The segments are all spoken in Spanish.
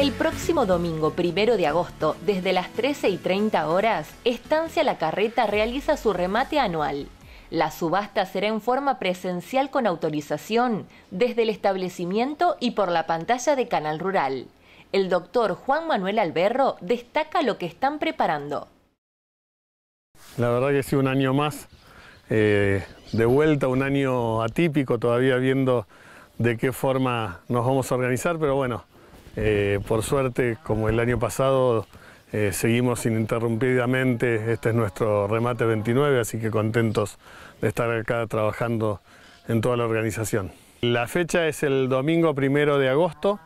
El próximo domingo primero de agosto, desde las 13 y 30 horas, Estancia La Carreta realiza su remate anual. La subasta será en forma presencial con autorización desde el establecimiento y por la pantalla de Canal Rural. El doctor Juan Manuel Alberro destaca lo que están preparando. La verdad que ha sido un año más eh, de vuelta, un año atípico, todavía viendo de qué forma nos vamos a organizar, pero bueno, eh, por suerte, como el año pasado, eh, seguimos ininterrumpidamente. Este es nuestro remate 29, así que contentos de estar acá trabajando en toda la organización. La fecha es el domingo primero de agosto.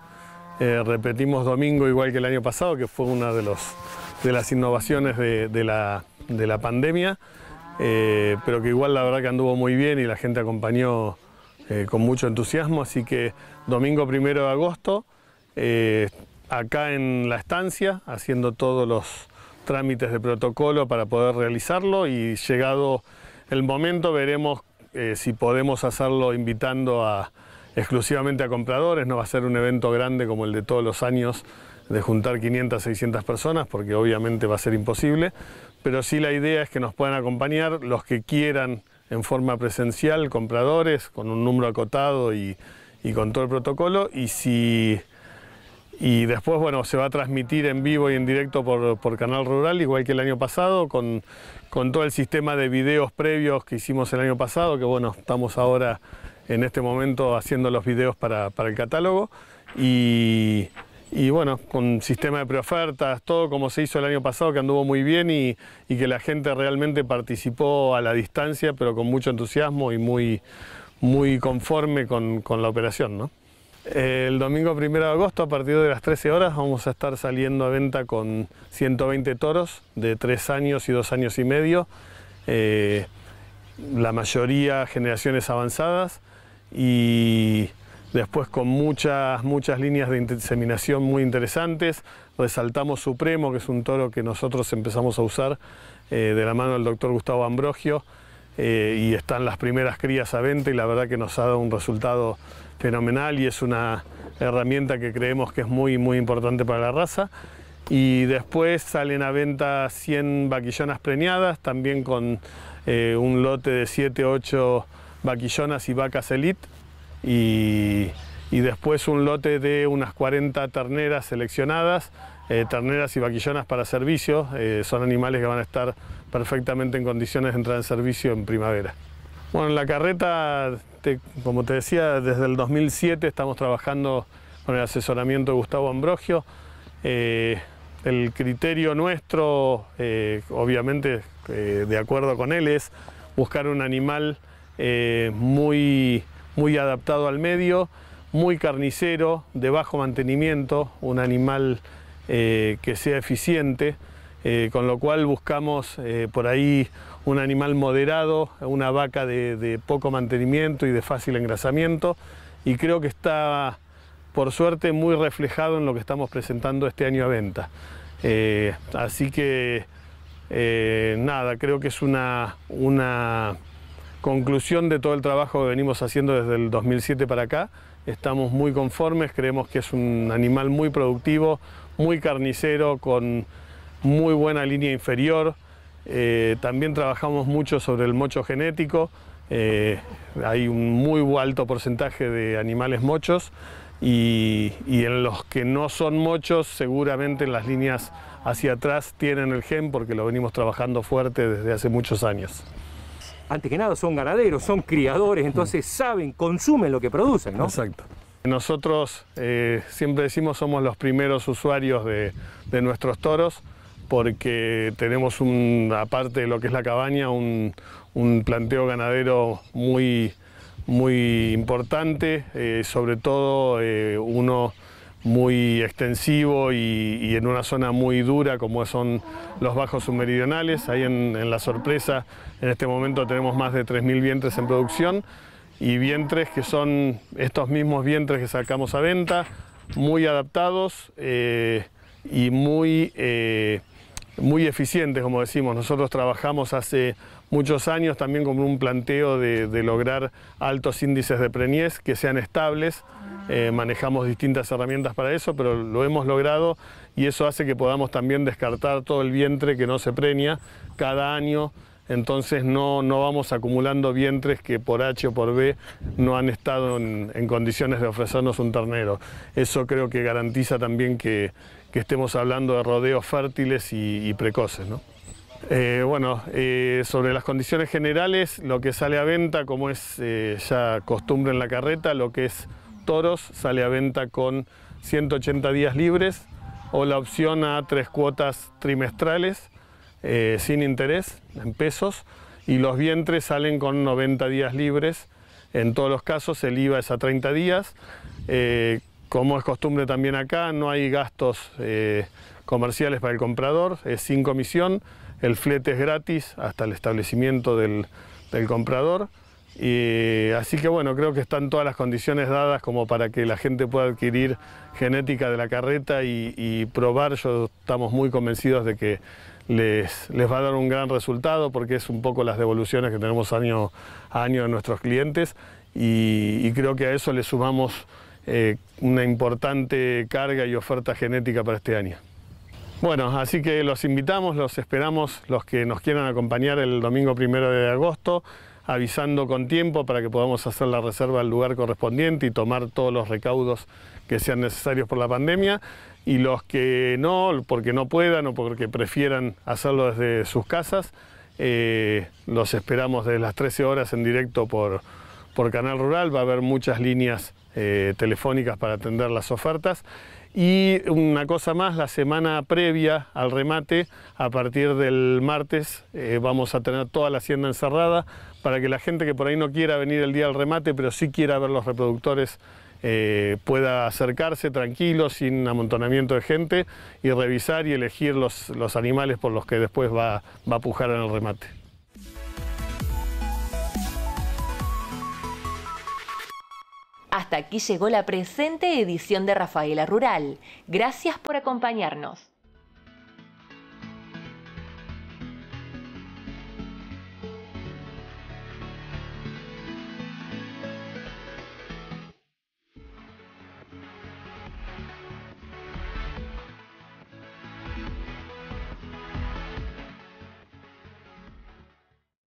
Eh, repetimos domingo igual que el año pasado, que fue una de, las innovaciones de, la, pandemia, pero que igual la verdad que anduvo muy bien y la gente acompañó con mucho entusiasmo, así que domingo primero de agosto eh, acá en la estancia, haciendo todos los trámites de protocolo para poder realizarlo y llegado el momento veremos eh, si podemos hacerlo invitando exclusivamente a compradores, no va a ser un evento grande como el de todos los años de juntar 500, 600 personas, porque obviamente va a ser imposible, pero sí la idea es que nos puedan acompañar los que quieran en forma presencial, compradores, con un número acotado y, y con todo el protocolo, y si y después, bueno, se va a transmitir en vivo y en directo por, por Canal Rural, igual que el año pasado, con, con, todo el sistema de videos previos que hicimos el año pasado, que bueno, estamos ahora en este momento haciendo los videos para, para el catálogo. Y, y, bueno, con sistema de preofertas, todo como se hizo el año pasado, que anduvo muy bien y, y que la gente realmente participó a la distancia, pero con mucho entusiasmo y muy, muy conforme con, con la operación, ¿no? El domingo 1 de agosto a partir de las 13 horas vamos a estar saliendo a venta con 120 toros de 3 años y 2 años y medio, eh, la mayoría generaciones avanzadas y después con muchas, líneas de inseminación muy interesantes. Resaltamos Supremo, que es un toro que nosotros empezamos a usar eh, de la mano del doctor Gustavo Ambrogio, eh, y están las primeras crías a venta y la verdad que nos ha dado un resultado fenomenal y es una herramienta que creemos que es muy, muy importante para la raza. Y después salen a venta 100 vaquillonas preñadas, también con eh, un lote de 7, 8 vaquillonas y vacas elite. y después un lote de unas 40 terneras seleccionadas eh, terneras y vaquillonas para servicio. Eh, son animales que van a estar perfectamente en condiciones de entrar en servicio en primavera. Bueno, la carreta, como te decía, desde el 2007 estamos trabajando con el asesoramiento de Gustavo Ambrogio. Eh, el criterio nuestro, obviamente de acuerdo con él, es buscar un animal muy, muy adaptado al medio, muy carnicero, de bajo mantenimiento, un animal eh, que sea eficiente, eh, con lo cual buscamos eh, por ahí un animal moderado, una vaca de, poco mantenimiento y de fácil engrasamiento, y creo que está, por suerte, muy reflejado en lo que estamos presentando este año a venta. así que, nada, creo que es una conclusión de todo el trabajo que venimos haciendo desde el 2007 para acá. Estamos muy conformes, creemos que es un animal muy productivo, muy carnicero, con muy buena línea inferior. Eh, también trabajamos mucho sobre el mocho genético. Eh, hay un muy alto porcentaje de animales mochos y, y, en los que no son mochos seguramente en las líneas hacia atrás tienen el gen porque lo venimos trabajando fuerte desde hace muchos años. Antes que nada son ganaderos, son criadores, entonces saben, consumen lo que producen, ¿no? Exacto. Nosotros eh, siempre decimos somos los primeros usuarios de, nuestros toros porque tenemos un, aparte de lo que es la cabaña, un, planteo ganadero muy, importante, eh, sobre todo eh, uno muy extensivo y, en una zona muy dura como son los bajos submeridionales. Ahí en, en La Sorpresa en este momento tenemos más de 3.000 vientres en producción y vientres que son estos mismos vientres que sacamos a venta, muy adaptados eh, y muy, eh, muy eficientes, como decimos. Nosotros trabajamos hace muchos años también con un planteo de, lograr altos índices de preñez que sean estables. Eh, manejamos distintas herramientas para eso, pero lo hemos logrado y eso hace que podamos también descartar todo el vientre que no se preña cada año entonces no, vamos acumulando vientres que por H o por B no han estado en, condiciones de ofrecernos un ternero. Eso creo que garantiza también que, estemos hablando de rodeos fértiles y, precoces. Eh, bueno, eh, sobre las condiciones generales, lo que sale a venta, como es eh, ya costumbre en la carreta, lo que es toros sale a venta con 180 días libres o la opción a tres cuotas trimestrales eh, sin interés, en pesos, y los vientres salen con 90 días libres. En todos los casos el IVA es a 30 días. Eh, como es costumbre también acá, no hay gastos eh, comerciales para el comprador, es sin comisión, el flete es gratis hasta el establecimiento del, comprador. Y, así que bueno, creo que están todas las condiciones dadas como para que la gente pueda adquirir genética de la carreta y, y probar. Yo estamos muy convencidos de que les, va a dar un gran resultado porque es un poco las devoluciones que tenemos año a año de nuestros clientes y, creo que a eso le sumamos eh, una importante carga y oferta genética para este año. Bueno, así que los invitamos, los esperamos, los que nos quieran acompañar el domingo primero de agosto avisando con tiempo para que podamos hacer la reserva al lugar correspondiente y tomar todos los recaudos que sean necesarios por la pandemia. Y los que no, porque no puedan o porque prefieran hacerlo desde sus casas, eh, los esperamos desde las 13 horas en directo por, Canal Rural. Va a haber muchas líneas eh, telefónicas para atender las ofertas. Y una cosa más, la semana previa al remate, a partir del martes, eh, vamos a tener toda la hacienda encerrada, para que la gente que por ahí no quiera venir el día del remate, pero sí quiera ver los reproductores, eh, pueda acercarse tranquilo, sin amontonamiento de gente, y revisar y elegir los, animales por los que después va, va a pujar en el remate. Hasta aquí llegó la presente edición de Rafaela Rural. Gracias por acompañarnos.